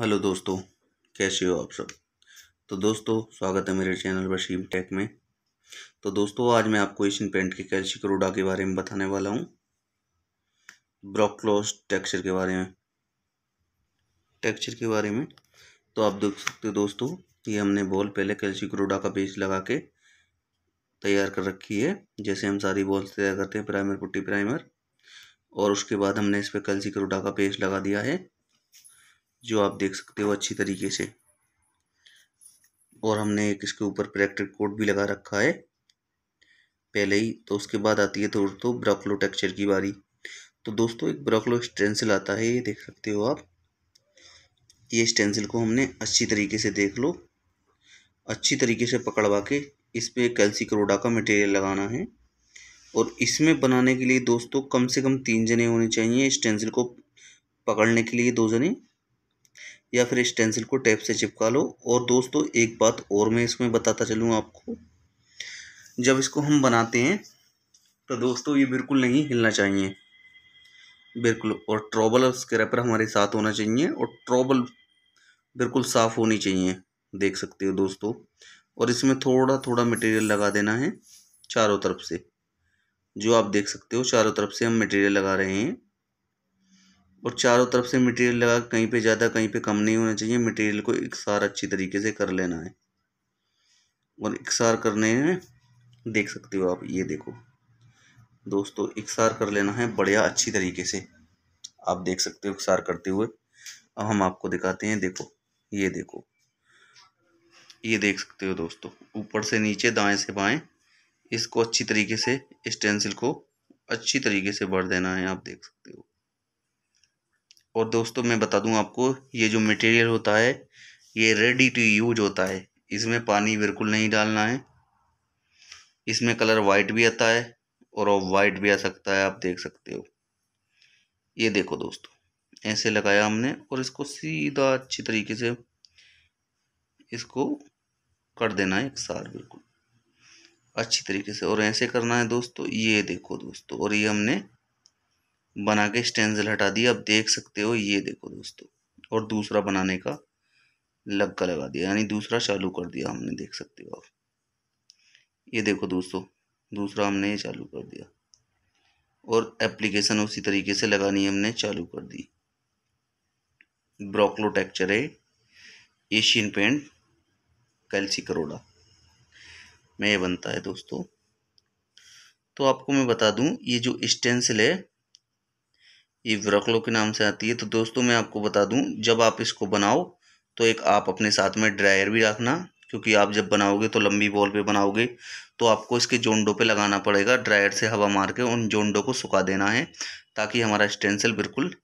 hello दोस्तों कैसे हो आप सब तो दोस्तों स्वागत है मेरे चैनल वशीम टेक में तो दोस्तों आज मैं आपको एशियन पेंट के कैल्शी करोडा के बारे में बताने वाला हूँ ब्रोकलोस टेक्सचर के बारे में टेक्सचर के बारे में तो आप देख सकते हो दोस्तों ये हमने बॉल पहले कैल्शी करोडा का पेज लगा के तैयार कर रखी है जैसे हम सारी बॉल्स तैयार करते हैं प्राइमर पुट्टी प्राइमर और उसके बाद हमने इस पर कैल्शी करोडा का पेस्ट लगा दिया है जो आप देख सकते हो अच्छी तरीके से और हमने एक इसके ऊपर प्रैक्टिक कोड भी लगा रखा है पहले ही तो उसके बाद आती है दोस्तों ब्रॉकलो टेक्सचर की बारी तो दोस्तों एक ब्रॉकलो स्टेंसिल आता है ये देख सकते हो आप ये स्टेंसिल को हमने अच्छी तरीके से देख लो अच्छी तरीके से पकड़वा के इस पर कैल्सी करोडा का मटेरियल लगाना है और इसमें बनाने के लिए दोस्तों कम से कम तीन जने होने चाहिए स्टेंसिल को पकड़ने के लिए दो जने या फिर इस टेंसिल को टेप से चिपका लो और दोस्तों एक बात और मैं इसमें बताता चलूँ आपको जब इसको हम बनाते हैं तो दोस्तों ये बिल्कुल नहीं हिलना चाहिए बिल्कुल और ट्रॉबल और स्क्रैपर हमारे साथ होना चाहिए और ट्रॉबल बिल्कुल साफ़ होनी चाहिए देख सकते हो दोस्तों और इसमें थोड़ा थोड़ा मटेरियल लगा देना है चारों तरफ से जो आप देख सकते हो चारों तरफ से हम मटेरियल लगा रहे हैं और चारों तरफ से मटेरियल लगा कहीं पे ज़्यादा कहीं पे कम नहीं होना चाहिए मटेरियल को एक सार अच्छी तरीके से कर लेना है और इकसार करने में देख सकते हो आप ये देखो दोस्तों इकसार कर लेना है बढ़िया अच्छी तरीके से आप देख सकते हो सार करते हुए अब हम आपको दिखाते हैं देखो ये देखो ये देख सकते हो दोस्तों ऊपर से नीचे दाएँ से बाएँ इसको अच्छी तरीके से स्टेंसिल को अच्छी तरीके से बढ़ देना है आप देख सकते हो और दोस्तों मैं बता दूं आपको ये जो मटेरियल होता है ये रेडी टू यूज होता है इसमें पानी बिल्कुल नहीं डालना है इसमें कलर वाइट भी आता है और ऑफ वाइट भी आ सकता है आप देख सकते हो ये देखो दोस्तों ऐसे लगाया हमने और इसको सीधा अच्छी तरीके से इसको कर देना है एक सार बिल्कुल अच्छी तरीके से और ऐसे करना है दोस्तों ये देखो दोस्तों और ये हमने बना के स्टेंसिल हटा दिया अब देख सकते हो ये देखो दोस्तों और दूसरा बनाने का का लगा दिया यानी दूसरा चालू कर दिया हमने देख सकते हो आप ये देखो दोस्तों दूसरा हमने ये चालू कर दिया और एप्लीकेशन उसी तरीके से लगानी हमने चालू कर दी ब्रोकलो टेक्चर है एशियन पेंट कैल्सी करोड़ा में ये बनता है दोस्तों तो आपको मैं बता दूं ये जो स्टेंसिल है ये विरकलो के नाम से आती है तो दोस्तों मैं आपको बता दूं जब आप इसको बनाओ तो एक आप अपने साथ में ड्रायर भी रखना क्योंकि आप जब बनाओगे तो लंबी बॉल पे बनाओगे तो आपको इसके जोंडों पे लगाना पड़ेगा ड्रायर से हवा मार के उन जोंडों को सुखा देना है ताकि हमारा स्टेंसिल बिल्कुल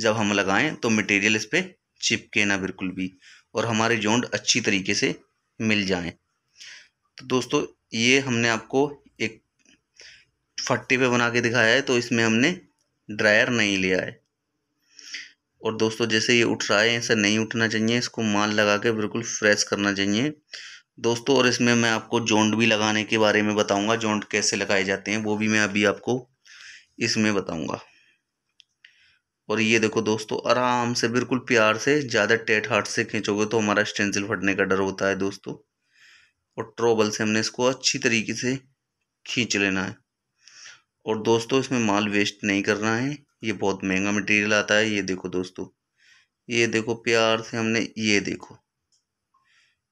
जब हम लगाएं तो मटेरियल इस पर चिपके ना बिल्कुल भी और हमारे जोंड अच्छी तरीके से मिल जाए तो दोस्तों ये हमने आपको एक फट्टे पर बना के दिखाया है तो इसमें हमने ड्रायर नहीं लिया है और दोस्तों जैसे ये उठ रहा है ऐसा नहीं उठना चाहिए इसको माल लगा के बिल्कुल फ्रेश करना चाहिए दोस्तों और इसमें मैं आपको जोंड भी लगाने के बारे में बताऊंगा जोंड कैसे लगाए जाते हैं वो भी मैं अभी आपको इसमें बताऊंगा और ये देखो दोस्तों आराम से बिल्कुल प्यार से ज़्यादा टेट हाट से खींचोगे तो हमारा स्टेंसिल फटने का डर होता है दोस्तों और ट्रोबल से हमने इसको अच्छी तरीके से खींच लेना है और दोस्तों इसमें माल वेस्ट नहीं करना है ये बहुत महंगा मटेरियल आता है ये देखो दोस्तों ये देखो प्यार से हमने ये देखो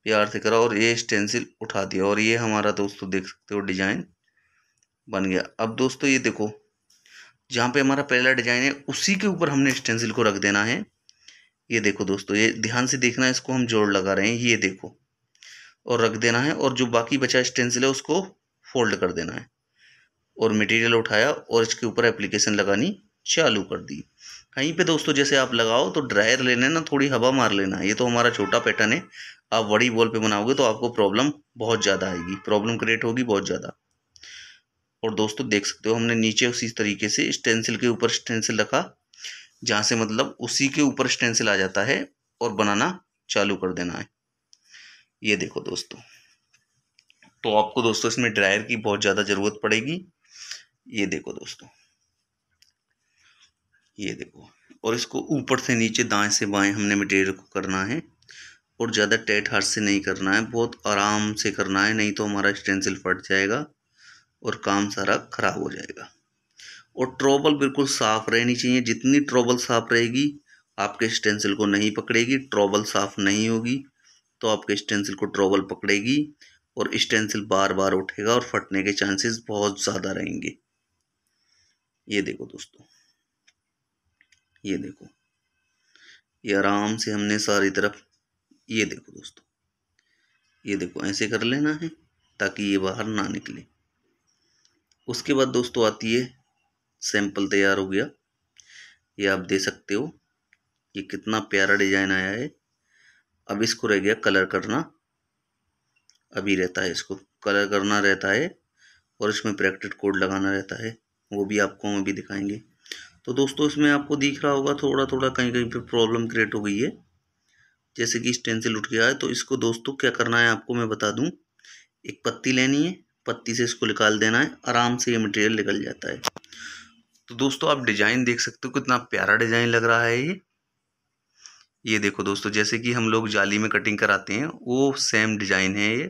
प्यार से करा और ये स्टेंसिल उठा दिया और ये हमारा दोस्तों देख सकते हो डिज़ाइन बन गया अब दोस्तों ये देखो जहाँ पे हमारा पहला डिज़ाइन है उसी के ऊपर हमने स्टेंसिल को रख देना है ये देखो दोस्तों ये ध्यान से देखना है इसको हम जोड़ लगा रहे हैं ये देखो और रख देना है और जो बाकी बचा स्टेंसिल है उसको फोल्ड कर देना है और मटेरियल उठाया और इसके ऊपर एप्लीकेशन लगानी चालू कर दी कहीं पे दोस्तों जैसे आप लगाओ तो ड्रायर लेना है ना थोड़ी हवा मार लेना ये तो हमारा छोटा पैटर्न है आप बड़ी बॉल पे बनाओगे तो आपको प्रॉब्लम बहुत ज़्यादा आएगी प्रॉब्लम क्रिएट होगी बहुत ज़्यादा और दोस्तों देख सकते हो हमने नीचे उसी तरीके से स्टेंसिल के ऊपर स्टेंसिल रखा जहाँ से मतलब उसी के ऊपर स्टेंसिल आ जाता है और बनाना चालू कर देना है ये देखो दोस्तों तो आपको दोस्तों इसमें ड्रायर की बहुत ज़्यादा ज़रूरत पड़ेगी ये देखो दोस्तों ये देखो और इसको ऊपर से नीचे दाएं से बाएं हमने मटेरियल को करना है और ज़्यादा टेट हाथ से नहीं करना है बहुत आराम से करना है नहीं तो हमारा स्टेंसिल फट जाएगा और काम सारा ख़राब हो जाएगा और ट्रोबल बिल्कुल साफ़ रहनी चाहिए जितनी ट्रोबल साफ़ रहेगी आपके स्टेंसिल को नहीं पकड़ेगी ट्रोबल साफ़ नहीं होगी तो आपके स्टेंसिल को ट्रोबल पकड़ेगी और स्टेंसिल बार बार उठेगा और फटने के चांसेस बहुत ज़्यादा रहेंगे ये देखो दोस्तों ये देखो ये आराम से हमने सारी तरफ ये देखो दोस्तों ये देखो ऐसे कर लेना है ताकि ये बाहर ना निकले उसके बाद दोस्तों आती है सैंपल तैयार हो गया ये आप दे सकते हो ये कितना प्यारा डिजाइन आया है अब इसको रह गया कलर करना अभी रहता है इसको कलर करना रहता है और इसमें प्रैक्टिस कोड लगाना रहता है वो भी आपको हम अभी दिखाएंगे तो दोस्तों इसमें आपको दिख रहा होगा थोड़ा थोड़ा कहीं कहीं पे प्रॉब्लम क्रिएट हो गई है जैसे कि स्टेंसिल उठ गया है तो इसको दोस्तों क्या करना है आपको मैं बता दूँ एक पत्ती लेनी है पत्ती से इसको निकाल देना है आराम से ये मटेरियल निकल जाता है तो दोस्तों आप डिज़ाइन देख सकते हो कितना प्यारा डिज़ाइन लग रहा है ये ये देखो दोस्तों जैसे कि हम लोग जाली में कटिंग कराते हैं वो सेम डिज़ाइन है ये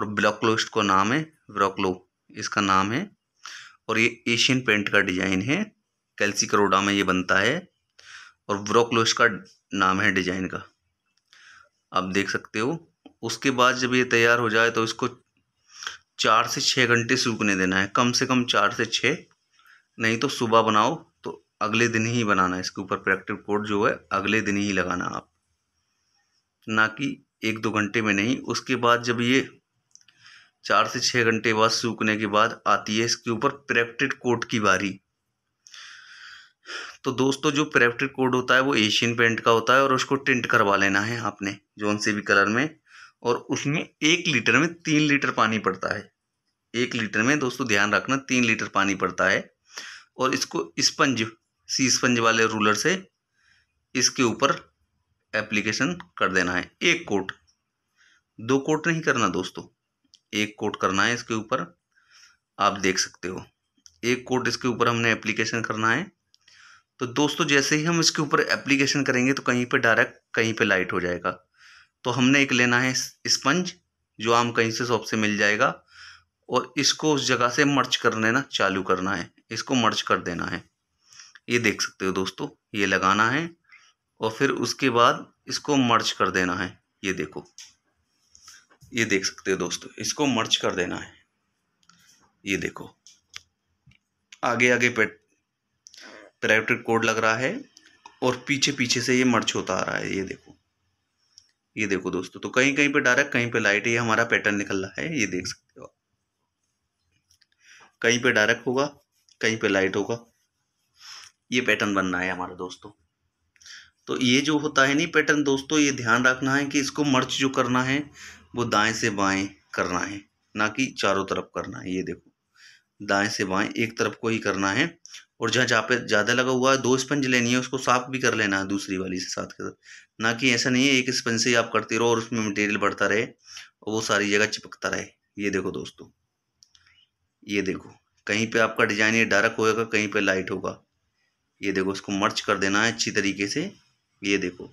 और ब्लॉकलो इसको नाम है ब्रॉकलो इसका नाम है और ये एशियन पेंट का डिज़ाइन है कैल्सी करोडा में ये बनता है और ब्रोकलोश का नाम है डिज़ाइन का आप देख सकते हो उसके बाद जब ये तैयार हो जाए तो इसको चार से छः घंटे सूखने देना है कम से कम चार से छः नहीं तो सुबह बनाओ तो अगले दिन ही बनाना है इसके ऊपर प्रैक्टिव कोड जो है अगले दिन ही लगाना आप ना कि एक दो घंटे में नहीं उसके बाद जब ये चार से छः घंटे बाद सूखने के बाद आती है इसके ऊपर प्रेप्टेड कोट की बारी तो दोस्तों जो प्रेप्टेड कोट होता है वो एशियन पेंट का होता है और उसको टिंट करवा लेना है आपने जोन से भी कलर में और उसमें एक लीटर में तीन लीटर पानी पड़ता है एक लीटर में दोस्तों ध्यान रखना तीन लीटर पानी पड़ता है और इसको स्पंज सी स्पंज वाले रूलर से इसके ऊपर एप्लीकेशन कर देना है एक कोट दो कोट नहीं करना दोस्तों एक कोड करना है इसके ऊपर आप देख सकते हो एक कोड इसके ऊपर हमने एप्लीकेशन करना है तो दोस्तों जैसे ही हम इसके ऊपर एप्लीकेशन करेंगे तो कहीं पे डायरेक्ट कहीं पे लाइट हो जाएगा तो हमने एक लेना है स्पंज जो आम कहीं से शॉप से मिल जाएगा और इसको उस जगह से मर्च कर लेना चालू करना है इसको मर्च कर देना है ये देख सकते हो दोस्तों ये लगाना है और फिर उसके बाद इसको मर्च कर देना है ये देखो ये देख सकते हो दोस्तों इसको मर्च कर देना है ये देखो आगे आगे पे पैराग्राफ कोड लग रहा है और पीछे पीछे से ये मर्च होता आ रहा है ये देखो ये देखो दोस्तों तो कहीं कहीं पे डायरेक्ट कहीं पे लाइट ये हमारा पैटर्न निकल रहा है ये देख सकते हो कहीं पे डायरेक्ट होगा कहीं पे लाइट होगा ये पैटर्न बनना है हमारा दोस्तों तो ये जो होता है नहीं पैटर्न दोस्तों ये ध्यान रखना है कि इसको मर्च जो करना है वो दाएं से बाएं करना है ना कि चारों तरफ करना है ये देखो दाएं से बाएं एक तरफ को ही करना है और जहाँ जहाँ पे ज़्यादा लगा हुआ है दो स्पंज लेनी है उसको साफ भी कर लेना है दूसरी वाली से साथ के साथ ना कि ऐसा नहीं है एक स्पंज से ही आप करते रहो और उसमें मटेरियल बढ़ता रहे और वो सारी जगह चिपकता रहे ये देखो दोस्तों ये देखो कहीं पे आपका डिजाइन ये डार्क होगा कहीं पे लाइट होगा ये देखो इसको मर्च कर देना है अच्छी तरीके से ये देखो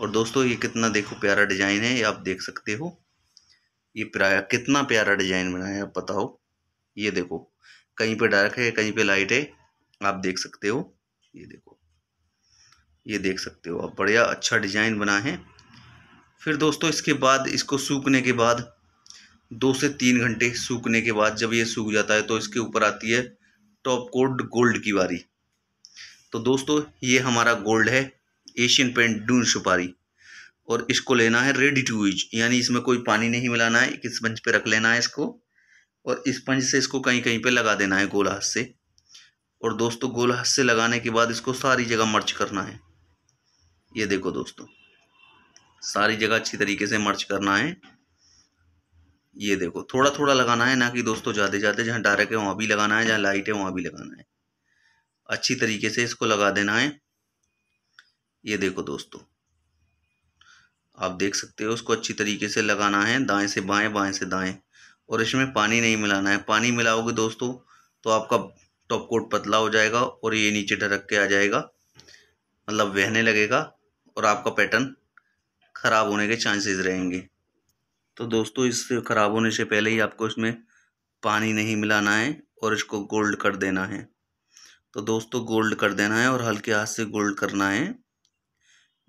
और दोस्तों ये कितना देखो प्यारा डिजाइन है ये आप देख सकते हो ये प्राया कितना प्यारा डिजाइन बनाया है आप बताओ ये देखो कहीं पे डार्क है कहीं पे लाइट है आप देख सकते हो ये देखो ये देख सकते हो आप बढ़िया अच्छा डिजाइन बना है फिर दोस्तों इसके बाद इसको सूखने के बाद दो से तीन घंटे सूखने के बाद जब ये सूख जाता है तो इसके ऊपर आती है टॉप कोड गोल्ड की बारी तो दोस्तों ये हमारा गोल्ड है एशियन पेंट डून सुपारी और इसको लेना है रेडी टू यूज यानी इसमें कोई पानी नहीं मिलाना है एक स्पंज पे रख लेना है इसको और स्पंज से इसको कहीं कहीं पे लगा देना है गोल हाथ से और दोस्तों गोल हाथ से लगाने के बाद इसको सारी जगह मर्च करना है ये देखो दोस्तों सारी जगह अच्छी तरीके से मर्च करना है ये देखो थोड़ा थोड़ा लगाना है ना कि दोस्तों जाते जाते जहाँ डायरेक्ट है वहाँ भी लगाना है जहाँ लाइट है वहाँ भी लगाना है अच्छी तरीके से इसको लगा देना है ये देखो दोस्तों आप देख सकते हो उसको अच्छी तरीके से लगाना है दाएं से बाएं बाएं से दाएं और इसमें पानी नहीं मिलाना है पानी मिलाओगे दोस्तों तो आपका टॉप कोट पतला हो जाएगा और ये नीचे ढरक के आ जाएगा मतलब बहने लगेगा और आपका पैटर्न ख़राब होने के चांसेस रहेंगे तो दोस्तों इस ख़राब होने से पहले ही आपको इसमें पानी नहीं मिलाना है और इसको गोल्ड कर देना है तो दोस्तों गोल्ड कर देना है और हल्के हाथ से गोल्ड करना है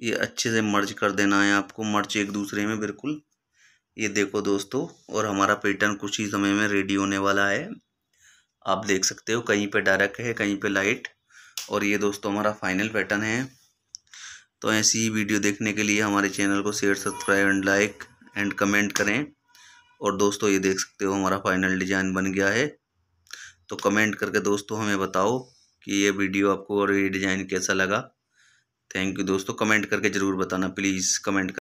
ये अच्छे से मर्ज कर देना है आपको मर्ज एक दूसरे में बिल्कुल ये देखो दोस्तों और हमारा पैटर्न कुछ ही समय में रेडी होने वाला है आप देख सकते हो कहीं पे डार्क है कहीं पे लाइट और ये दोस्तों हमारा फाइनल पैटर्न है तो ऐसी ही वीडियो देखने के लिए हमारे चैनल को share subscribe and like and comment करें और दोस्तों ये देख सकते हो हमारा फाइनल डिज़ाइन बन गया है तो कमेंट करके दोस्तों हमें बताओ कि ये वीडियो आपको और ये डिज़ाइन कैसा लगा थैंक यू दोस्तों कमेंट करके ज़रूर बताना प्लीज़ कमेंट कर...